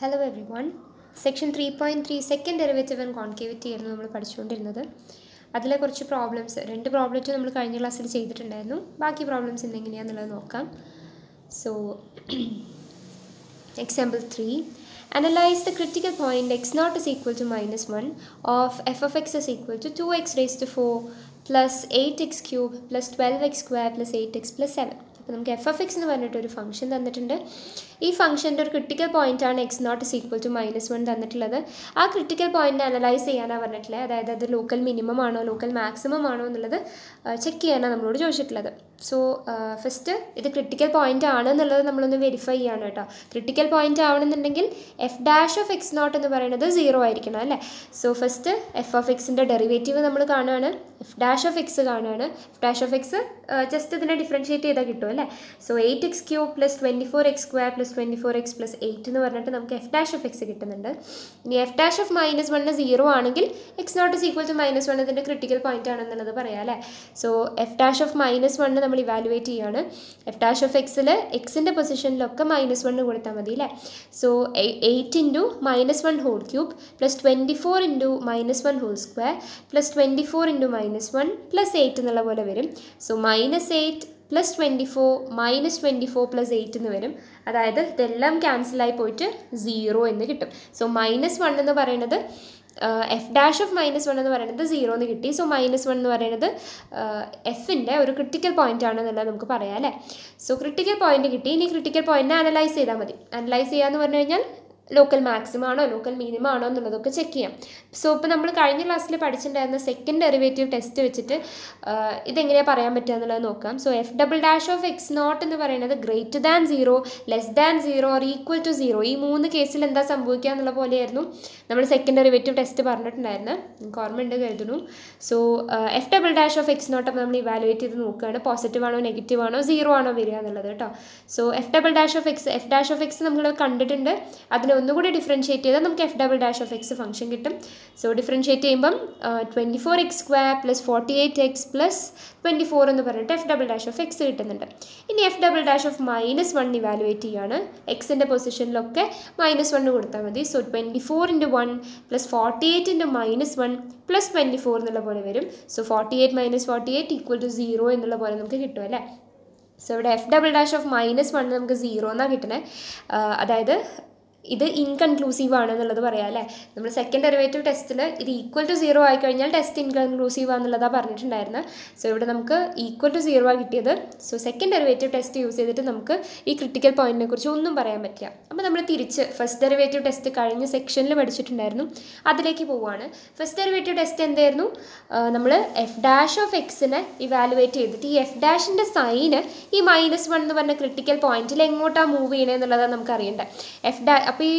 Hello everyone section three point three second derivative and concavity ആയിരുന്നു നമ്മൾ പഠിച്ചുകൊണ്ടിരുന്നത് അതിലെ കുറച്ച് പ്രോബ്ലംസ് രണ്ട് പ്രോബ്ലംസ് നമ്മൾ കഴിഞ്ഞ ക്ലാസ്സിൽ ചെയ്തിട്ടുണ്ടായിരുന്നു ബാക്കി പ്രോബ്ലംസ് ഇന്ന് നോക്കാം so example three x naught is equal to minus one of f f 1 is equal to two x raise to four plus eight x cube 8x twelve x square plus eight x plus 7. അപ്പോൾ നമുക്ക് F f X എന്ന് പറഞ്ഞിട്ടൊരു function തന്നിട്ടുണ്ട് ഈ ഫംഗ്ഷൻ്റെ ഒരു critical പോയിൻ്റാണ് x naught is equal to minus one തന്നിട്ടുള്ളത് ആ ക്രിട്ടിക്കൽ പോയിൻ്റ് അനലൈസ് ചെയ്യാനാണ് പറഞ്ഞിട്ടുള്ളത് അതായത് അത് ലോക്കൽ മിനിമം ആണോ ലോക്കൽ മാക്സിമം ആണോ എന്നുള്ളത് ചെക്ക് ചെയ്യാനാണ് നമ്മളോട് ചോദിച്ചിട്ടുള്ളത് സോ ഫസ്റ്റ് ഇത് ക്രിട്ടിക്കൽ പോയിൻ്റ് ആണ് എന്നുള്ളത് നമ്മളൊന്ന് വെരിഫൈ ചെയ്യാണ് കേട്ടോ ക്രിട്ടിക്കൽ പോയിൻ്റ് ആവണമെന്നുണ്ടെങ്കിൽ f dash of x naught എന്ന് പറയുന്നത് സീറോ ആയിരിക്കണം അല്ലേ സോ ഫസ്റ്റ് എഫ് ഓഫ് എക്സിൻ്റെ ഡെറിവേറ്റീവ് നമ്മൾ കാണുകയാണ് എഫ് ഡാഷ് ഓഫ് എക്സ് കാണുകയാണ് f dash of x just ഇതിനെ ഡിഫറൻഷ്യേറ്റ് ചെയ്താൽ കിട്ടും അല്ലേ so eight x cube plus twenty four x square plus plus twenty four x plus eight എന്ന് പറഞ്ഞിട്ട് നമുക്ക് എഫ് ഡാഷ് ഓഫ് എക്സ് കിട്ടുന്നുണ്ട് ഇനി f dash of minus one zero ആണെങ്കിൽ x naught is equal to minus one ഇതിൻ്റെ critical point ആണെന്നുള്ളത് പറയാം അല്ലേ so f dash of minus one നമ്മൾ ഇവാലുവേറ്റ് ചെയ്യുകയാണ് എഫ് ഡാഷ് ഓഫ് എക്സിൽ എക്സിൻ്റെ പൊസിഷനിലൊക്കെ മൈനസ് വണ്ണ് കൊടുത്താൽ മതി അല്ലേ so eight into minus one whole cube plus twenty four into minus one whole square plus twenty four into minus one plus eight എന്നുള്ള പോലെ വരും so minus eight plus twenty four minus twenty four plus eight എന്ന് വരും അതായത് ഇതെല്ലാം ക്യാൻസലായി പോയിട്ട് zero എന്ന് കിട്ടും സോ മൈനസ് വൺ എന്ന് പറയുന്നത് f dash of minus one എന്ന് പറയുന്നത് സീറോ എന്ന് കിട്ടി സോ മൈനസ് വൺ എന്ന് പറയുന്നത് എഫിൻ്റെ ഒരു ക്രിട്ടിക്കൽ പോയിന്റ് ആണെന്നല്ല നമുക്ക് പറയാം അല്ലേ സോ ക്രിട്ടിക്കൽ പോയിന്റ് കിട്ടി ഇനി ക്രിട്ടിക്കൽ പോയിന്റിനെ അനലൈസ് ചെയ്താൽ മതി അനലൈസ് ചെയ്യാന്ന് പറഞ്ഞു കഴിഞ്ഞാൽ ലോക്കൽ ആണോ ലോക്കൽ ആണോ എന്നുള്ളതൊക്കെ ചെക്ക് ചെയ്യാം സോ ഇപ്പോൾ നമ്മൾ കഴിഞ്ഞ ക്ലാസ്സിൽ പഠിച്ചിട്ടുണ്ടായിരുന്ന സെക്കൻഡ് ഡെറിവേറ്റീവ് ടെസ്റ്റ് വെച്ചിട്ട് ഇതെങ്ങനെയാണ് പറയാൻ പറ്റുക എന്നുള്ളത് നോക്കാം so f double dash of x naught എന്ന് പറയുന്നത് greater than zero less than zero or equal to zero ഈ മൂന്ന് കേസിൽ എന്താ സംഭവിക്കുക എന്നുള്ള പോലെയായിരുന്നു നമ്മൾ സെക്കൻഡ് ഡെറിവേറ്റീവ് ടെസ്റ്റ് പറഞ്ഞിട്ടുണ്ടായിരുന്നത് ഓർമ്മ ഉണ്ട് കരുതുന്നു so f double dash of x naught അപ്പോൾ നമ്മൾ ഇവാലുവേറ്റ് ചെയ്ത് നോക്കുകയാണ് പോസിറ്റീവ് ആണോ നെഗറ്റീവ് ആണോ സീറോ ആണോ വരിക എന്നുള്ളത് കേട്ടോ so f double dash of x f dash of x നമ്മൾ കണ്ടിട്ടുണ്ട് അതിന് ഒന്നുകൂടി ഡിഫറൻഷ്യേറ്റ് ചെയ്താൽ നമുക്ക് f double dash of x function കിട്ടും സോ ഡിഫറൻഷ്യേറ്റ് ചെയ്യുമ്പം twenty four x square plus forty eight x plus twenty four എന്ന് പറഞ്ഞിട്ട് f double dash of x കിട്ടുന്നുണ്ട് ഇനി f double dash of minus one evaluate ചെയ്യുകയാണ് എക്സിൻ്റെ പൊസിഷനിലൊക്കെ minus one കൊടുത്താൽ മതി so twenty four into one plus forty eight into minus one plus twenty four എന്നുള്ള പോലെ വരും so forty eight minus forty eight equal to zero എന്നുള്ള പോലെ നമുക്ക് കിട്ടും അല്ലേ സോ ഇവിടെ f double dash of minus one നമുക്ക് സീറോ എന്നാണ് കിട്ടുന്നത് അതായത് ഇത് ഇൻകൺക്ലൂസീവ് ആണ് എന്നുള്ളത് പറയാം അല്ലേ നമ്മൾ സെക്കൻഡ് ഡെറിവേറ്റീവ് ടെസ്റ്റിൽ ഇത് ഈക്വൽ ടു സീറോ ആയി കഴിഞ്ഞാൽ ടെസ്റ്റ് ഇൻകൺക്ലൂസീവ് ആണെന്നുള്ളതാണ് പറഞ്ഞിട്ടുണ്ടായിരുന്നത് സോ ഇവിടെ നമുക്ക് ഈക്വൽ ടു സീറോ ആണ് കിട്ടിയത് so second derivative test use ചെയ്തിട്ട് നമുക്ക് ഈ ക്രിട്ടിക്കൽ പോയിന്റിനെ കുറിച്ച് ഒന്നും പറയാൻ പറ്റില്ല അപ്പോൾ നമ്മൾ തിരിച്ച് ഫസ്റ്റ് ഡെറിവേറ്റീവ് ടെസ്റ്റ് കഴിഞ്ഞ സെക്ഷനിൽ പഠിച്ചിട്ടുണ്ടായിരുന്നു അതിലേക്ക് പോവുകയാണ് ഫസ്റ്റ് ഡെറിവേറ്റീവ് ടെസ്റ്റ് എന്തായിരുന്നു നമ്മൾ എഫ് ഡാഷ് ഓഫ് എക്സിനെ ഇവാലുവേറ്റ് ചെയ്തിട്ട് ഈ എഫ് ഡാഷിൻ്റെ സൈന് ഈ മൈനസ് വൺ എന്ന് പറഞ്ഞ ക്രിട്ടിക്കൽ പോയിന്റിൽ എങ്ങോട്ടാണ് മൂവ് ചെയ്യണേ എന്നുള്ളതാണ് നമുക്ക് അറിയേണ്ടത് എഫ് ഡാ അപ്പോൾ ഈ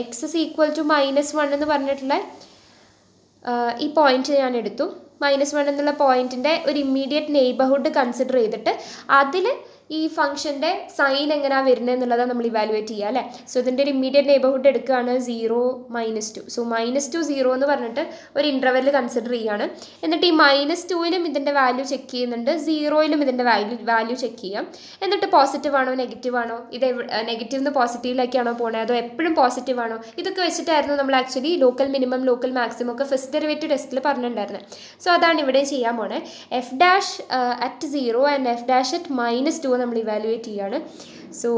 x is equal to minus one എന്ന് പറഞ്ഞിട്ടുള്ള ഈ പോയിന്റ് ഞാൻ എടുത്തു മൈനസ് വൺ എന്നുള്ള പോയിന്റിൻ്റെ ഒരു ഇമ്മീഡിയറ്റ് നെയ്ബർഹുഡ് കൺസിഡർ ചെയ്തിട്ട് അതിൽ ഈ ഫംഗ്ഷൻ്റെ സൈൻ എങ്ങനെയാണ് വരുന്നത് എന്നുള്ളത് നമ്മൾ ഇവാലുവേറ്റ് ചെയ്യുക അല്ലേ സോ ഇതിൻ്റെ ഒരു ഇമ്മീഡിയറ്റ് നെയബർഹുഡ് എടുക്കുകയാണ് zero minus two so minus two zero എന്ന് പറഞ്ഞിട്ട് ഒരു ഇൻ്റർവെൽ കൺസിഡർ ചെയ്യുകയാണ് എന്നിട്ട് ഈ മൈനസ് ടുവിലും ഇതിൻ്റെ വാല്യൂ ചെക്ക് ചെയ്യുന്നുണ്ട് സീറോയിലും ഇതിൻ്റെ വാല്യൂ വാല്യൂ ചെക്ക് ചെയ്യാം എന്നിട്ട് പോസിറ്റീവ് ആണോ നെഗറ്റീവ് ആണോ ഇത് നെഗറ്റീവ് നിന്ന് പോസിറ്റീവിലേക്കാണോ പോകണേ അതോ എപ്പോഴും പോസിറ്റീവ് ആണോ ഇതൊക്കെ വെച്ചിട്ടായിരുന്നു നമ്മൾ actually local minimum local maximum ഒക്കെ ഫസ്റ്റ് ഡെറിവേറ്റീവ് ടെസ്റ്റിൽ പറഞ്ഞിട്ടുണ്ടായിരുന്നത് സോ അതാണ് ഇവിടെ ചെയ്യാൻ പോണേ f dash at zero and f dash at minus two നമ്മൾ ഇവാലുവേറ്റ് ചെയ്യുകയാണ് so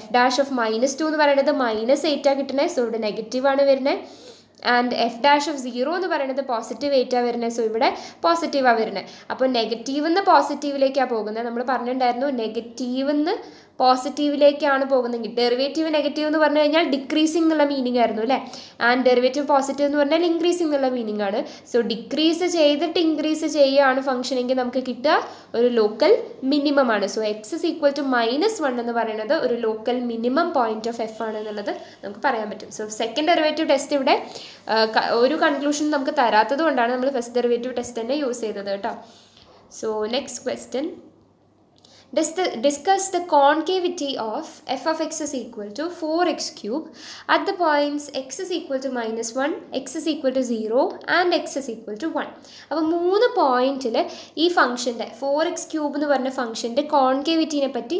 f dash of minus two എന്ന് പറയുന്നത് മൈനസ് എയ്റ്റാണ് കിട്ടുന്നത് സോ ഇവിടെ നെഗറ്റീവാണ് വരുന്നത് and f dash of zero എന്ന് പറയുന്നത് പോസിറ്റീവ് എയ്റ്റാണ് വരുന്നത് സോ ഇവിടെ പോസിറ്റീവാണ് വരുന്നത് അപ്പോൾ നെഗറ്റീവ് നിന്ന് പോസിറ്റീവിലേക്കാണ് പോകുന്നത് നമ്മൾ പറഞ്ഞിട്ടുണ്ടായിരുന്നു നെഗറ്റീവ് നിന്ന് പോസിറ്റീവിലേക്കാണ് പോകുന്നതെങ്കിൽ ഡെറിവേറ്റീവ് നെഗറ്റീവ് എന്ന് പറഞ്ഞു കഴിഞ്ഞാൽ ഡിക്രീസിംഗ് എന്നുള്ള മീനിങ് ആയിരുന്നു അല്ലേ ആൻഡ് ഡെറിവേറ്റീവ് പോസിറ്റീവ് എന്ന് പറഞ്ഞാൽ ഇൻക്രീസിംഗ് എന്നുള്ള മീനിങ് ആണ് സോ ഡിക്രീസ് ചെയ്തിട്ട് ഇൻക്രീസ് ചെയ്യുകയാണ് ഫംഗ്ഷനെങ്കിൽ എങ്കിൽ നമുക്ക് കിട്ടുക ഒരു ലോക്കൽ മിനിമം ആണ് so x is equal to minus one എന്ന് പറയുന്നത് ഒരു local minimum point of f ആണ് എന്നുള്ളത് നമുക്ക് പറയാൻ പറ്റും സോ സെക്കൻഡ് ഡെറിവേറ്റീവ് ടെസ്റ്റ് ഇവിടെ ഒരു കൺക്ലൂഷൻ നമുക്ക് തരാത്തത് കൊണ്ടാണ് നമ്മൾ ഫസ്റ്റ് ഡെറിവേറ്റീവ് ടെസ്റ്റ് തന്നെ യൂസ് ചെയ്തത് കേട്ടോ so next question discuss the concavity of f of x is equal to 4x cube at the points x is equal to minus 1, x is equal to 0 and x is equal to 1. അപ്പോൾ മൂന്ന് പോയിന്റിൽ ഈ ഫംഗ്ഷൻ്റെ four X cube എന്ന് പറഞ്ഞ ഫംഗ്ഷൻ്റെ കോൺകേവിറ്റിനെ പറ്റി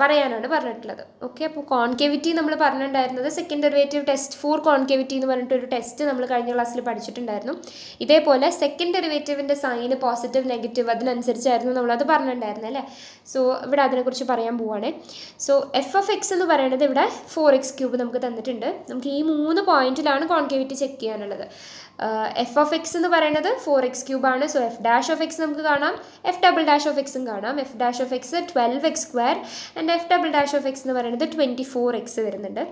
പറയാനാണ് പറഞ്ഞിട്ടുള്ളത് okay അപ്പോൾ കോൺകേവിറ്റി നമ്മൾ പറഞ്ഞിട്ടുണ്ടായിരുന്നത് second derivative test for concavity എന്ന് പറഞ്ഞിട്ടൊരു ടെസ്റ്റ് നമ്മൾ കഴിഞ്ഞ ക്ലാസ്സിൽ പഠിച്ചിട്ടുണ്ടായിരുന്നു ഇതേപോലെ സെക്കൻഡ് ഡെറിവേറ്റീവിൻ്റെ സൈന് പോസിറ്റീവ് നെഗറ്റീവ് അതിനനുസരിച്ചായിരുന്നു നമ്മളത് പറഞ്ഞിട്ടുണ്ടായിരുന്നത് അല്ലേ സോ ഇവിടെ അതിനെക്കുറിച്ച് പറയാൻ പോവാണ് സോ എഫ് എഫ് എക്സ് എന്ന് പറയുന്നത് ഇവിടെ ഫോർ എക്സ് ക്യൂബ് നമുക്ക് തന്നിട്ടുണ്ട് നമുക്ക് ഈ മൂന്ന് പോയിന്റിലാണ് കോൺകേവിറ്റി ചെക്ക് ചെയ്യാനുള്ളത് എഫ് ഓഫ് എക്സ് എന്ന് പറയുന്നത് ഫോർ എക്സ് ക്യൂബാണ് so f dash of x നമുക്ക് കാണാം എഫ് ഡബിൾ ഡാഷ് ഓഫ് എക്സും കാണാം f dash of x twelve x square and f double dash of x എന്ന് പറയുന്നത് ട്വൻറ്റി ഫോർ എക്സ് വരുന്നുണ്ട്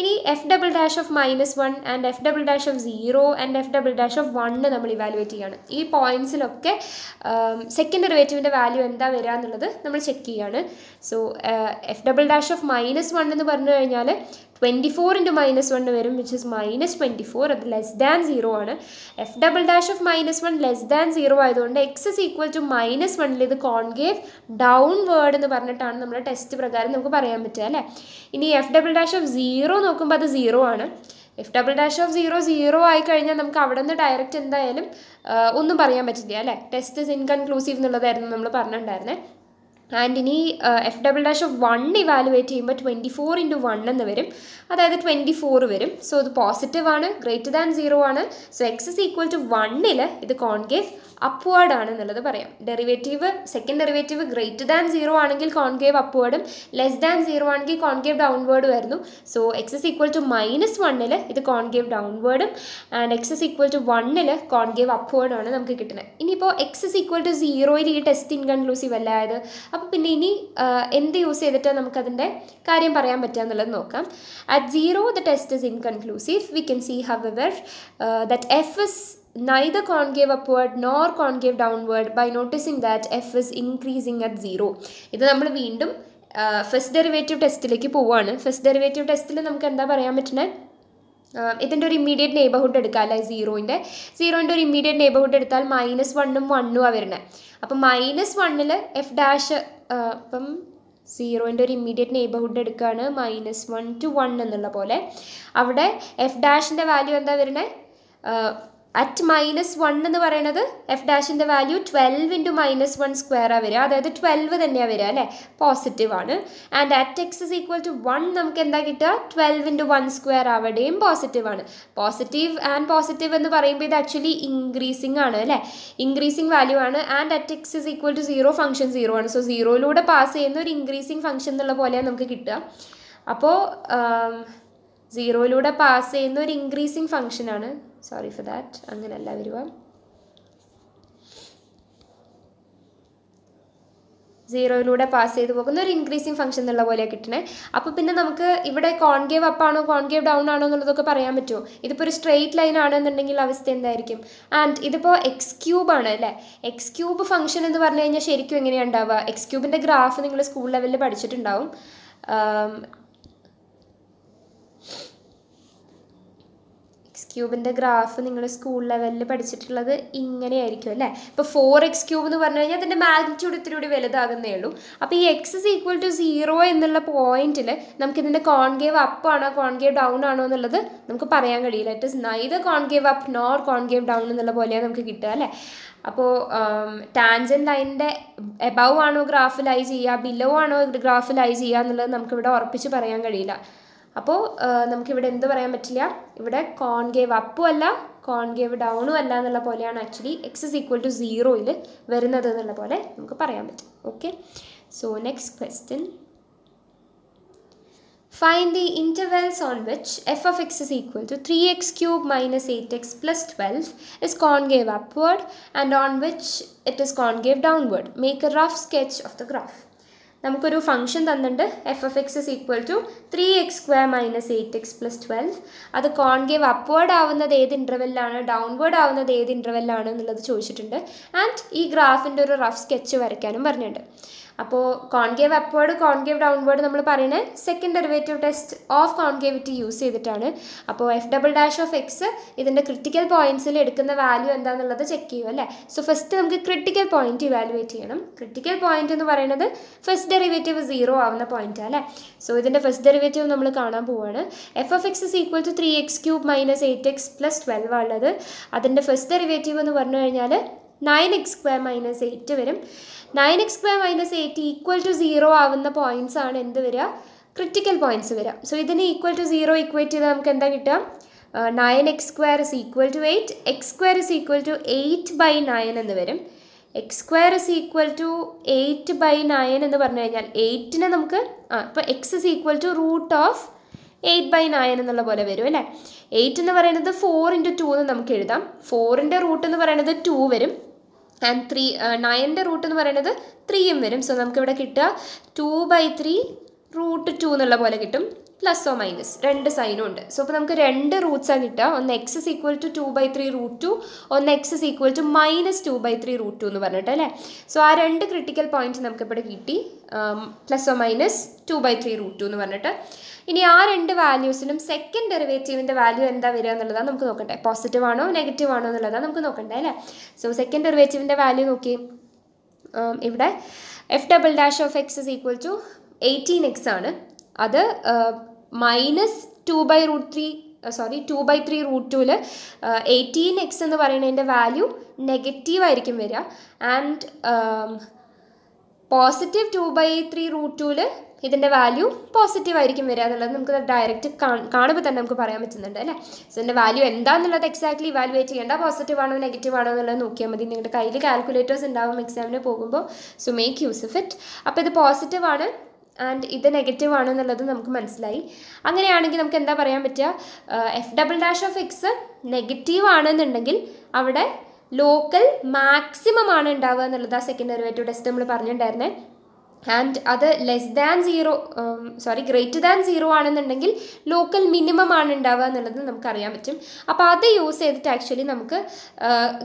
ഇനി f double dash of minus one and f double dash of zero and f double dash of one നമ്മൾ evaluate ചെയ്യാണ് ഈ പോയിൻറ്റ്സിലൊക്കെ second ഡെറിവേറ്റീവിൻ്റെ value എന്താ വരിക എന്നുള്ളത് നമ്മൾ ചെക്ക് ചെയ്യുകയാണ് so f double dash of minus one എന്ന് പറഞ്ഞു കഴിഞ്ഞാൽ twenty four into minus one വരും which is minus twenty four അത് ലെസ് ദാൻ സീറോ ആണ് f double dash of minus one less than zero ആയതുകൊണ്ട് x is equal to minus വണ്ണിൽ ഇത് concave down word എന്ന് പറഞ്ഞിട്ടാണ് നമ്മുടെ ടെസ്റ്റ് പ്രകാരം നമുക്ക് പറയാൻ പറ്റുക അല്ലേ ഇനി f double dash of zero നോക്കുമ്പോൾ അത് സീറോ ആണ് f double dash of zero zero ആയി കഴിഞ്ഞാൽ നമുക്ക് അവിടെ നിന്ന് ഡയറക്റ്റ് എന്തായാലും ഒന്നും പറയാൻ പറ്റില്ല അല്ലേ ടെസ്റ്റ് ഇസ് ഇൻകൺക്ലൂസീവ് എന്നുള്ളതായിരുന്നു നമ്മൾ പറഞ്ഞിട്ടുണ്ടായിരുന്നത് ആൻഡ് ഇനി f double dash of one evaluate ചെയ്യുമ്പോൾ ട്വൻറ്റി ഫോർ ഇൻറ്റു വൺ എന്ന് വരും അതായത് ട്വൻറ്റി ഫോർ വരും സോ ഇത് പോസിറ്റീവ് ആണ് ഗ്രേറ്റർ ദാൻ സീറോ ആണ് so x is equal to വണ്ണിൽ ഇത് കോൺഗേവ് അപ്വേർഡ് ആണ് എന്നുള്ളത് പറയാം derivative second derivative greater than zero ആണെങ്കിൽ കോൺഗേവ് അപ്വേർഡും ലെസ് ദാൻ സീറോ ആണെങ്കിൽ കോൺഗേവ് ഡൗൺവേർഡ് വരുന്നു so x is equal to minus വണ്ണിൽ ഇത് കോൺഗേവ് ഡൗൺവേർഡും and x is equal to വണ്ണിൽ കോൺഗേവ് അപ്വേർഡും ആണ് നമുക്ക് കിട്ടുന്നത് ഇനിയിപ്പോൾ എക്സ് ഇസ് ഈക്വൽ ടു സീറോയിൽ ഈ ടെസ്റ്റ് ഇൻകൺക്ലൂസീവ് അല്ലായത് അപ്പോൾ പിന്നെ ഇനി എന്ത് യൂസ് ചെയ്തിട്ടാണ് നമുക്കതിൻ്റെ കാര്യം പറയാൻ പറ്റുക എന്നുള്ളത് നോക്കാം at zero the test is inconclusive we can see however that f is neither concave upward nor concave downward by noticing that f is increasing at zero. ഇത് നമ്മൾ വീണ്ടും ഫസ്റ്റ് ഡെറിവേറ്റീവ് ടെസ്റ്റിലേക്ക് പോവുകയാണ് ഫസ്റ്റ് ഡെറിവേറ്റീവ് ടെസ്റ്റിൽ നമുക്ക് എന്താ പറയാൻ പറ്റുന്നത് ഇതിൻ്റെ ഒരു ഇമ്മീഡിയറ്റ് നെയ്ബർഹുഡ് എടുക്കുക അല്ലെ സീറോയിൻ്റെ സീറോയിൻ്റെ ഒരു ഇമ്മീഡിയറ്റ് നെയ്ബർഹുഡ് എടുത്താൽ മൈനസ് വണ്ണും വണ്ണുമാണ് വരുന്നത് അപ്പം മൈനസ് വണ്ണിൽ എഫ് ഡാഷ് അപ്പം സീറോയിൻ്റെ ഒരു ഇമ്മീഡിയറ്റ് നെയ്ബർഹുഡ് എടുക്കുകയാണ് മൈനസ് വൺ ടു വൺ എന്നുള്ള പോലെ അവിടെ എഫ് ഡാഷിൻ്റെ വാല്യൂ എന്താ വരുന്നത് അറ്റ് മൈനസ് വൺ എന്ന് പറയുന്നത് എഫ് ഡാഷിൻ്റെ value twelve into minus one സ്ക്വയറാണ് വരിക അതായത് ട്വൽവ് തന്നെയാണ് വരിക അല്ലേ പോസിറ്റീവ് ആണ് and at x is equal to one നമുക്ക് എന്താ കിട്ടുക ട്വൽവ് ഇൻറ്റു വൺ സ്ക്വയർ ആവുകയും പോസിറ്റീവ് ആണ് പോസിറ്റീവ് ആൻഡ് പോസിറ്റീവ് എന്ന് പറയുമ്പോൾ ഇത് ആക്ച്വലി ഇൻക്രീസിങ് ആണ് അല്ലേ ഇൻക്രീസിങ് വാല്യൂ ആണ് and at x is equal to zero function zero ആണ് സോ സീറോയിലൂടെ പാസ് ചെയ്യുന്ന ഒരു ഇൻക്രീസിങ് ഫംഗ്ഷൻ എന്നുള്ള പോലെയാണ് നമുക്ക് കിട്ടുക അപ്പോൾ സീറോയിലൂടെ പാസ് ചെയ്യുന്ന ഒരു ഇൻക്രീസിങ് ഫംഗ്ഷനാണ് സോറി ഫോർ ദാറ്റ് അങ്ങനെയല്ല വരുവ സീറോയിലൂടെ പാസ് ചെയ്ത് പോകുന്ന ഒരു ഇൻക്രീസിങ് ഫംഗ്ഷൻ എന്നുള്ള പോലെ കിട്ടണേ അപ്പോൾ പിന്നെ നമുക്ക് ഇവിടെ കോൺകേവ് അപ്പ് ആണോ കോൺകേവ് ഡൗൺ ആണോ എന്നുള്ളതൊക്കെ പറയാൻ പറ്റുമോ ഇതിപ്പോൾ ഒരു സ്ട്രെയിറ്റ് ലൈൻ ആണെന്നുണ്ടെങ്കിൽ അവസ്ഥ എന്തായിരിക്കും ആൻഡ് ഇതിപ്പോൾ എക്സ് ക്യൂബ് ആണ് അല്ലേ എക്സ് ക്യൂബ് ഫംഗ്ഷൻ എന്ന് പറഞ്ഞു കഴിഞ്ഞാൽ ശരിക്കും എങ്ങനെയാണ് ഉണ്ടാവുക എക്സ് ക്യൂബിൻ്റെ ഗ്രാഫ് നിങ്ങൾ സ്കൂൾ ലെവലിൽ പഠിച്ചിട്ടുണ്ടാവും um, ക്യൂബിൻ്റെ ഗ്രാഫ് നിങ്ങൾ സ്കൂൾ ലെവലിൽ പഠിച്ചിട്ടുള്ളത് ഇങ്ങനെയായിരിക്കും അല്ലേ ഇപ്പോൾ ഫോർ എക്സ് ക്യൂബ് എന്ന് പറഞ്ഞു കഴിഞ്ഞാൽ അതിൻ്റെ മാഗ്നിറ്റ്യൂഡ് ഇത്തിരി കൂടി വലുതാകുന്നേ ഉള്ളൂ അപ്പോൾ ഈ x is equal to zero എന്നുള്ള പോയിന്റിൽ നമുക്ക് ഇതിൻ്റെ കോൺഗേവ് അപ്പ് ആണോ കോൺഗേവ് ഡൗൺ ആണോ എന്നുള്ളത് നമുക്ക് പറയാൻ കഴിയില്ല it is neither concave up nor concave down എന്നുള്ള പോലെയാണ് നമുക്ക് കിട്ടുക അല്ലേ അപ്പോൾ ടാൻജൻ ലൈനിൻ്റെ എബവ് ആണോ ഗ്രാഫ് ലൈ ചെയ്യുക ബിലോ ആണോ ഗ്രാഫ് ലൈ ചെയ്യുക എന്നുള്ളത് നമുക്കിവിടെ ഉറപ്പിച്ച് പറയാൻ കഴിയില്ല അപ്പോൾ നമുക്കിവിടെ എന്ത് പറയാൻ പറ്റില്ല ഇവിടെ കോൺഗേവ് അപ്പും അല്ല കോൺഗേവ് ഡൗണും അല്ല എന്നുള്ള പോലെയാണ് actually x is equal to സീറോയിൽ വരുന്നത് എന്നുള്ള പോലെ നമുക്ക് പറയാൻ പറ്റും okay so next question find the intervals on which f of x is equal to three x cube minus eight x plus twelve is concave upward and on which it is cave downward make a rough sketch of the graph നമുക്കൊരു function തന്നിട്ടുണ്ട് f f x is equal to three x square minus eight x plus twelve അത് concave upward ആവുന്നത് ഏത് ഇൻ്റർവെല്ലാണ് downward ആവുന്നത് ഏത് ഇൻ്റർവെല്ലാണ് എന്നുള്ളത് ചോദിച്ചിട്ടുണ്ട് and ഈ ഗ്രാഫിൻ്റെ ഒരു റഫ് സ്കെച്ച് വരയ്ക്കാനും പറഞ്ഞിട്ടുണ്ട് അപ്പോൾ കോൺകേവ് അപ്വേർഡ് കോൺകേവ് ഡൗൺവേർഡ് നമ്മൾ പറയുന്നത് second derivative test of concavity use ചെയ്തിട്ടാണ് അപ്പോൾ f double dash of x ഇതിൻ്റെ ക്രിട്ടിക്കൽ പോയിന്റ്സിൽ എടുക്കുന്ന വാല്യൂ എന്താണെന്നുള്ളത് ചെക്ക് ചെയ്യും അല്ലേ സോ ഫസ്റ്റ് നമുക്ക് ക്രിട്ടിക്കൽ പോയിന്റ് ഇവാലുവേറ്റ് ചെയ്യണം ക്രിട്ടിക്കൽ പോയിന്റ് എന്ന് പറയുന്നത് ഫസ്റ്റ് ഡെറിവേറ്റീവ് സീറോ ആവുന്ന പോയിന്റാണ് അല്ലേ സോ ഇതിൻ്റെ ഫസ്റ്റ് ഡെറിവേറ്റീവ് നമ്മൾ കാണാൻ പോവുകയാണ് f of x is equal to three x cube minus eight x plus twelve ആണുള്ളത് അതിൻ്റെ ഫസ്റ്റ് ഡെറിവേറ്റീവ് എന്ന് പറഞ്ഞു കഴിഞ്ഞാൽ nine x square minus eight വരും nine x square minus eight equal to zero ആവുന്ന പോയിൻറ്റ്സ് ആണ് എന്ത് വരിക ക്രിറ്റിക്കൽ പോയിൻറ്റ്സ് വരിക സോ ഇതിന് ഈക്വൽ ടു സീറോ ഇക്വേറ്റ് ചെയ്താൽ നമുക്ക് എന്താ കിട്ടുക nine x square is equal to eight x square is equal to eight by nine എന്ന് വരും x square is equal to eight by nine എന്ന് പറഞ്ഞു കഴിഞ്ഞാൽ എയ്റ്റിന് നമുക്ക് ആ ഇപ്പോൾ x is equal to root of eight by nine എന്നുള്ള പോലെ വരും അല്ലേ എയ്റ്റ് എന്ന് പറയുന്നത് ഫോർ ഇൻറ്റു ടു എന്ന് നമുക്ക് എഴുതാം ഫോറിൻ്റെ റൂട്ട് എന്ന് പറയുന്നത് ടു വരും ആൻഡ് ത്രീ നയൻ്റെ റൂട്ട് എന്ന് പറയുന്നത് ത്രീയും വരും സോ നമുക്കിവിടെ കിട്ടുക two by three root two എന്നുള്ള പോലെ കിട്ടും പ്ലസ് ഓ മൈനസ് രണ്ട് സൈനും ഉണ്ട് സോ അപ്പോൾ നമുക്ക് രണ്ട് റൂട്ട്സാണ് കിട്ടുക ഒന്ന് x is equal to two by three root two ഒന്ന് x is equal to minus two by three root two എന്ന് പറഞ്ഞിട്ട് അല്ലേ സോ ആ രണ്ട് ക്രിട്ടിക്കൽ പോയിന്റ് നമുക്ക് ഇവിടെ കിട്ടി plus or minus two by three root two എന്ന് പറഞ്ഞിട്ട് ഇനി ആ രണ്ട് വാല്യൂസിനും സെക്കൻഡ് ഡെറിവേറ്റീവിൻ്റെ വാല്യൂ എന്താ വരിക എന്നുള്ളതാണ് നമുക്ക് നോക്കട്ടെ പോസിറ്റീവ് ആണോ നെഗറ്റീവ് ആണോ എന്നുള്ളതാണ് നമുക്ക് നോക്കണ്ടേ അല്ലേ സോ സെക്കൻഡ് ഡെറിവേറ്റീവിൻ്റെ വാല്യൂ നോക്കി ഇവിടെ f double dash of x is equal to eighteen x ആണ് അത് minus two by root three sorry two by three root ടുവിൽ എയ്റ്റീൻ എക്സ് എന്ന് പറയുന്നതിൻ്റെ വാല്യൂ നെഗറ്റീവ് ആയിരിക്കും വരിക and positive two by three root ടുവിൽ ഇതിൻ്റെ വാല്യൂ പോസിറ്റീവ് ആയിരിക്കും വരിക എന്നുള്ളത് നമുക്ക് ഡയറക്റ്റ് കാണുമ്പോൾ തന്നെ നമുക്ക് പറയാൻ പറ്റുന്നുണ്ട് അല്ലേ സോ ഇതിൻ്റെ വാല്യൂ എന്താണെന്നുള്ളത് എക്സാക്ട്ലി ഇവാലുവേറ്റ് ചെയ്യേണ്ട പോസിറ്റീവ് ആണോ നെഗറ്റീവ് ആണോ എന്നുള്ളത് നോക്കിയാൽ മതി നിങ്ങളുടെ കയ്യിൽ കാൽക്കുലേറ്റേഴ്സ് ഉണ്ടാവും എക്സാമിന് പോകുമ്പോൾ so make use of it അപ്പോൾ ഇത് പോസിറ്റീവ് ആണ് ആൻഡ് ഇത് നെഗറ്റീവ് ആണെന്നുള്ളത് നമുക്ക് മനസ്സിലായി അങ്ങനെയാണെങ്കിൽ നമുക്ക് എന്താ പറയാൻ പറ്റുക f double dash of x negative ആണെന്നുണ്ടെങ്കിൽ അവിടെ ലോക്കൽ മാക്സിമം ആണ് ഉണ്ടാവുക എന്നുള്ളത് ആ സെക്കൻഡ് ഡെറിവേറ്റീവ് ടെസ്റ്റ് നമ്മൾ പറഞ്ഞിട്ടുണ്ടായിരുന്നേ ആൻഡ് അത് less than zero sorry greater than zero ആണെന്നുണ്ടെങ്കിൽ ലോക്കൽ മിനിമം ആണ് ഉണ്ടാവുക എന്നുള്ളത് നമുക്കറിയാൻ പറ്റും അപ്പോൾ അത് യൂസ് ചെയ്തിട്ട് ആക്ച്വലി നമുക്ക്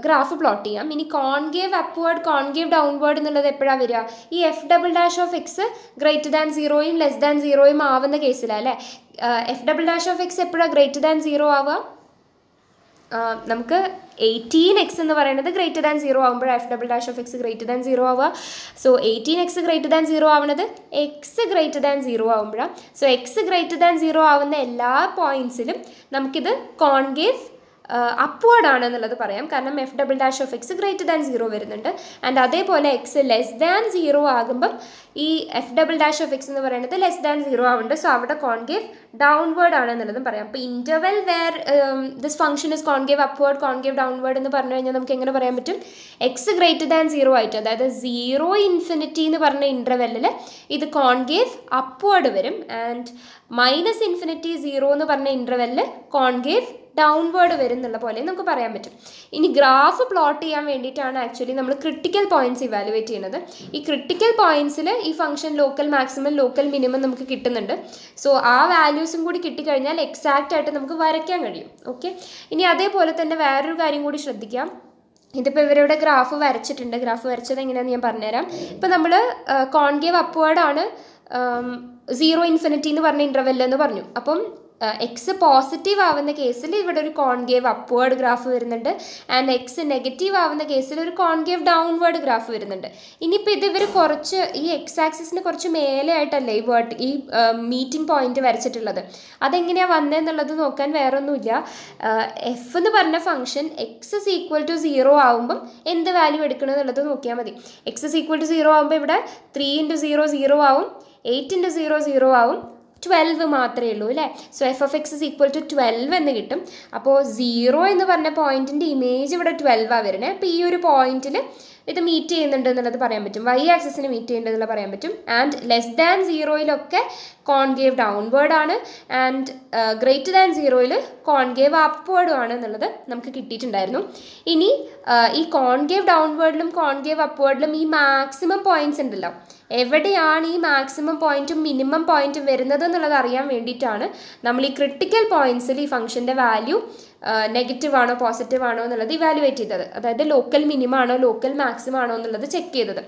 ഗ്രാഫ് പ്ലോട്ട് ചെയ്യാം ഇനി കോൺഗേവ് അപ്വേർഡ് കോൺഗേവ് വേർഡ് എന്നുള്ളത് എപ്പോഴാണ് വരിക ഈ f double dash of x greater than സീറോയും ലെസ് ദാൻ സീറോയും ആവുന്ന കേസിലാണ് അല്ലേ f double dash of x എപ്പോഴാണ് ഗ്രേറ്റർ ദാൻ സീറോ ആവുക നമുക്ക് എയ്റ്റീൻ എക്സ് എന്ന് പറയുന്നത് ഗ്രേറ്റർ ദാൻ സീറോ ആകുമ്പോൾ f double dash of x greater than zero ആവുക so eighteen x greater than zero ആവുന്നത് എക്സ് ഗ്രേറ്റർ ദാൻ സീറോ ആകുമ്പോഴാണ് so x greater than zero ആവുന്ന എല്ലാ പോയിൻറ്റ്സിലും നമുക്കിത് കോൺഗേവ് അപ്വേഡ് ആണ് എന്നുള്ളത് പറയാം കാരണം f double dash of x greater than zero വരുന്നുണ്ട് ആൻഡ് അതേപോലെ എക്സ് ലെസ് ദാൻ സീറോ ആകുമ്പം ഈ f double dash of x എന്ന് പറയുന്നത് ലെസ് ദാൻ സീറോ ആവുന്നുണ്ട് സോ അവിടെ കോൺഗേവ് ഡൗൺവേർഡ് ആണ് എന്നുള്ളതും പറയാം അപ്പോൾ interval where this function is concave upward concave downward എന്ന് പറഞ്ഞു കഴിഞ്ഞാൽ നമുക്ക് എങ്ങനെ പറയാൻ പറ്റും എക്സ് ഗ്രേറ്റർ ദാൻ സീറോ ആയിട്ട് അതായത് സീറോ ഇൻഫിനിറ്റി എന്ന് പറഞ്ഞ ഇൻ്റർവെല്ലിൽ ഇത് കോൺഗേവ് അപ്വേർഡ് വരും ആൻഡ് മൈനസ് ഇൻഫിനിറ്റി സീറോ എന്ന് പറഞ്ഞ ഇൻ്റർവെല്ലിൽ കോൺഗേവ് ഡൗൺവേർഡ് വരുന്നുള്ള പോലെ നമുക്ക് പറയാൻ പറ്റും ഇനി ഗ്രാഫ് പ്ലോട്ട് ചെയ്യാൻ വേണ്ടിയിട്ടാണ് ആക്ച്വലി നമ്മൾ ക്രിട്ടിക്കൽ പോയിന്റ്സ് ഇവാലുവേറ്റ് ചെയ്യുന്നത് ഈ ക്രിട്ടിക്കൽ പോയിന്റ്സിൽ ഈ function local maximum local minimum നമുക്ക് കിട്ടുന്നുണ്ട് സോ ആ വാല്യൂസും കൂടി കിട്ടിക്കഴിഞ്ഞാൽ എക്സാക്റ്റ് ആയിട്ട് നമുക്ക് വരയ്ക്കാൻ കഴിയും ഓക്കെ ഇനി അതേപോലെ തന്നെ വേറൊരു കാര്യം കൂടി ശ്രദ്ധിക്കാം ഇതിപ്പോൾ ഇവരുടെ ഗ്രാഫ് വരച്ചിട്ടുണ്ട് ഗ്രാഫ് വരച്ചത് എങ്ങനെയാണെന്ന് ഞാൻ പറഞ്ഞുതരാം ഇപ്പോൾ നമ്മൾ കോൺഗേവ് അപ്വേർഡാണ് സീറോ ഇൻഫിനിറ്റി എന്ന് പറഞ്ഞ ഇൻ്റർവെല്ലെന്ന് എന്ന് പറഞ്ഞു അപ്പം എക്സ് പോസിറ്റീവ് ആവുന്ന കേസിൽ ഇവിടെ ഒരു കോൺഗേവ് അപ്വേഡ് ഗ്രാഫ് വരുന്നുണ്ട് ആൻഡ് എക്സ് നെഗറ്റീവ് ആവുന്ന കേസിൽ ഒരു കോൺഗേവ് ഡൗൺവേർഡ് ഗ്രാഫ് വരുന്നുണ്ട് ഇനിയിപ്പോൾ ഇത് ഇവർ കുറച്ച് ഈ എക്സ് ആക്സിസിന് കുറച്ച് മേലെ ആയിട്ടല്ലേ ഈ വേർട്ട് ഈ മീറ്റിംഗ് പോയിന്റ് വരച്ചിട്ടുള്ളത് അതെങ്ങനെയാണ് വന്നതെന്നുള്ളത് നോക്കാൻ വേറൊന്നുമില്ല എഫ് എന്ന് പറഞ്ഞ function x is equal to zero ആവുമ്പം എന്ത് വാല്യൂ എടുക്കണം എന്നുള്ളത് നോക്കിയാൽ മതി x is equal to zero ആവുമ്പോൾ ഇവിടെ ത്രീ ഇൻറ്റു സീറോ സീറോ ആവും എയ്റ്റ് ഇൻറ്റു സീറോ സീറോ ആവും ട്വൽവ് മാത്രമേ ഉള്ളൂ അല്ലേ so f f x is equal to twelve എന്ന് കിട്ടും അപ്പോൾ സീറോ എന്ന് പറഞ്ഞ പോയിന്റിൻ്റെ ഇമേജ് ഇവിടെ ട്വൽവാണ് വരുന്നത് അപ്പോൾ ഈ ഒരു പോയിന്റിൽ ഇത് മീറ്റ് ചെയ്യുന്നുണ്ട് എന്നുള്ളത് പറയാൻ പറ്റും വൈ ആക്സിന് മീറ്റ് ചെയ്യുന്നുണ്ട് എന്നുള്ളത് പറയാൻ പറ്റും ആൻഡ് ലെസ് ദാൻ സീറോയിലൊക്കെ കോൺഗേവ് ഡൗൺവേർഡ് ആണ് ആൻഡ് ഗ്രേറ്റർ ദാൻ സീറോയിൽ കോൺഗേവ് അപ്പ്വേർഡും ആണ് എന്നുള്ളത് നമുക്ക് കിട്ടിയിട്ടുണ്ടായിരുന്നു ഇനി uh, ഈ കോൺഗേവ് ഡൗൺവേർഡിലും കോൺഗേവ് അപ്പ്വേർഡിലും ഈ മാക്സിമം പോയിന്റ്സ് ഉണ്ടല്ലോ എവിടെയാണ് ഈ മാക്സിമം പോയിന്റും മിനിമം പോയിന്റും വരുന്നത് എന്നുള്ളത് അറിയാൻ വേണ്ടിയിട്ടാണ് നമ്മൾ ഈ ക്രിട്ടിക്കൽ പോയിന്റ്സിൽ ഈ ഫംഗ്ഷൻ്റെ വാല്യൂ നെഗറ്റീവ് ആണോ പോസിറ്റീവ് ആണോ എന്നുള്ളത് ഇവാലുവേറ്റ് ചെയ്തത് അതായത് ലോക്കൽ മിനിമം ആണോ ലോക്കൽ മാക്സിമം ആണോ എന്നുള്ളത് ചെക്ക് ചെയ്തത്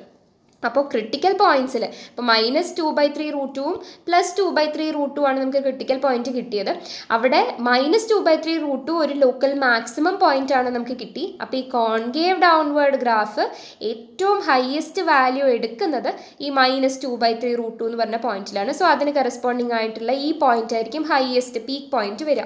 അപ്പോൾ ക്രിട്ടിക്കൽ പോയിൻറ്റ്സിൽ ഇപ്പോൾ minus two by three root ടുവും plus two by three root two ആണ് നമുക്ക് ക്രിട്ടിക്കൽ പോയിന്റ് കിട്ടിയത് അവിടെ minus two by three root two ഒരു ലോക്കൽ മാക്സിമം പോയിന്റ് ആണ് നമുക്ക് കിട്ടി അപ്പോൾ ഈ കോൺഗേവ് ഡൗൺവേർഡ് ഗ്രാഫ് ഏറ്റവും ഹയസ്റ്റ് വാല്യൂ എടുക്കുന്നത് ഈ minus two by three root two എന്ന് പറഞ്ഞ പോയിന്റിലാണ് സോ അതിന് കറസ്പോണ്ടിങ് ആയിട്ടുള്ള ഈ പോയിന്റ് ആയിരിക്കും ഹയസ്റ്റ് പീക്ക് പോയിന്റ് വരിക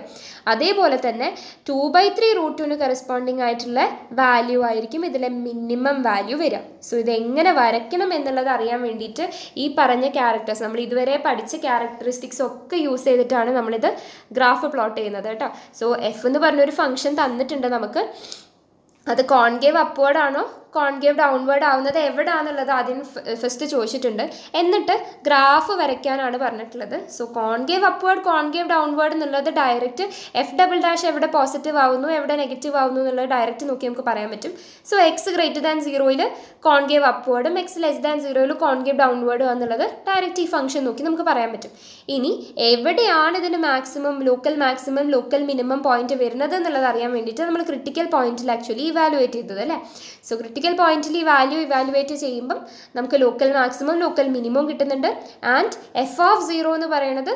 അതേപോലെ തന്നെ ടു ബൈ ത്രീ റൂട്ട് ടുവിന് കറസ്പോണ്ടിങ് ആയിട്ടുള്ള വാല്യൂ ആയിരിക്കും ഇതിലെ മിനിമം വാല്യൂ വരിക സോ ഇത് എങ്ങനെ വരയ്ക്കണം ചെയ്യണം എന്നുള്ളത് അറിയാൻ വേണ്ടിയിട്ട് ഈ പറഞ്ഞ ക്യാരക്ടേഴ്സ് നമ്മൾ ഇതുവരെ പഠിച്ച ക്യാരക്ടറിസ്റ്റിക്സ് ഒക്കെ യൂസ് ചെയ്തിട്ടാണ് നമ്മളിത് ഗ്രാഫ് പ്ലോട്ട് ചെയ്യുന്നത് കേട്ടോ സോ എഫ് എന്ന് പറഞ്ഞൊരു ഫംഗ്ഷൻ തന്നിട്ടുണ്ട് നമുക്ക് അത് കോൺഗേവ് അപ്വേർഡ് ആണോ കോൺകേവ് ഡൗൺവേർഡ് ആവുന്നത് എവിടെയാണെന്നുള്ളത് ആദ്യം ഫസ്റ്റ് ചോദിച്ചിട്ടുണ്ട് എന്നിട്ട് ഗ്രാഫ് വരയ്ക്കാനാണ് പറഞ്ഞിട്ടുള്ളത് so concave upward concave downward എന്നുള്ളത് ഡയറക്റ്റ് എഫ് ഡബിൾ ഡാഷ് എവിടെ പോസിറ്റീവ് ആവുന്നു എവിടെ നെഗറ്റീവ് ആവുന്നു എന്നുള്ളത് ഡയറക്റ്റ് നോക്കി നമുക്ക് പറയാൻ പറ്റും സോ എക്സ് ഗ്രേറ്റർ ദാൻ സീറോയിൽ കോൺകേവ് അപ്വേർഡും എക്സ് ലെസ് ദാൻ സീറോയിൽ കോൺകേവ് ഡൗൺവേർഡും എന്നുള്ളത് ഡയറക്റ്റ് ഈ ഫംഗ്ഷൻ നോക്കി നമുക്ക് പറയാൻ പറ്റും ഇനി എവിടെയാണ് ഇതിന് maximum local maximum local minimum point വരുന്നത് എന്നുള്ളത് അറിയാൻ വേണ്ടിയിട്ട് നമ്മൾ ക്രിട്ടിക്കൽ പോയിന്റിൽ ആക്ച്വലി ഇവാലുവേറ്റ് ചെയ്തത് അല്ലേ സോ ക്രിട്ടിക്കൽ ക്രിട്ടിക്കൽ പോയിന്റിൽ ഈ വാല്യൂ ഇവാലുവേറ്റ് ചെയ്യുമ്പം നമുക്ക് ലോക്കൽ മാക്സിമം ലോക്കൽ മിനിമം കിട്ടുന്നുണ്ട് ആൻഡ് എഫ് ഓഫ് സീറോ എന്ന് പറയുന്നത്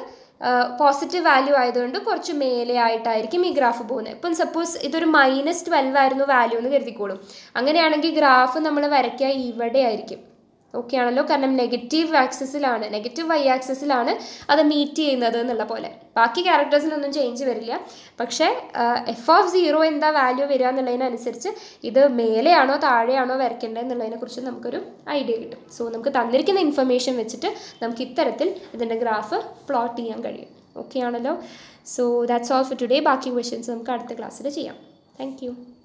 പോസിറ്റീവ് വാല്യൂ ആയതുകൊണ്ട് കുറച്ച് മേലെ ആയിട്ടായിരിക്കും ഈ ഗ്രാഫ് പോകുന്നത് ഇപ്പം സപ്പോസ് ഇതൊരു മൈനസ് ട്വൽവ് ആയിരുന്നു വാല്യൂ എന്ന് കരുതിക്കോളും അങ്ങനെയാണെങ്കിൽ ഗ്രാഫ് നമ്മൾ വരയ്ക്കുക ഇവിടെ ആയിരിക്കും ഓക്കെ ആണല്ലോ കാരണം നെഗറ്റീവ് ആക്സസിലാണ് നെഗറ്റീവ് വൈ ആക്സസിലാണ് അത് മീറ്റ് ചെയ്യുന്നത് എന്നുള്ള പോലെ ബാക്കി ക്യാരക്ടേഴ്സിനൊന്നും ചേഞ്ച് വരില്ല പക്ഷേ എഫ് ഓഫ് സീറോ എന്താ വാല്യൂ വരിക എന്നുള്ളതിനനുസരിച്ച് ഇത് മേലെയാണോ താഴെയാണോ വരയ്ക്കേണ്ടത് എന്നുള്ളതിനെക്കുറിച്ച് നമുക്കൊരു ഐഡിയ കിട്ടും സോ നമുക്ക് തന്നിരിക്കുന്ന ഇൻഫർമേഷൻ വെച്ചിട്ട് നമുക്ക് ഇത്തരത്തിൽ ഇതിൻ്റെ ഗ്രാഫ് പ്ലോട്ട് ചെയ്യാൻ കഴിയും ഓക്കെ ആണല്ലോ so that's all for today ബാക്കി ക്വസ്റ്റ്യൻസ് നമുക്ക് അടുത്ത ക്ലാസ്സിൽ ചെയ്യാം താങ്ക്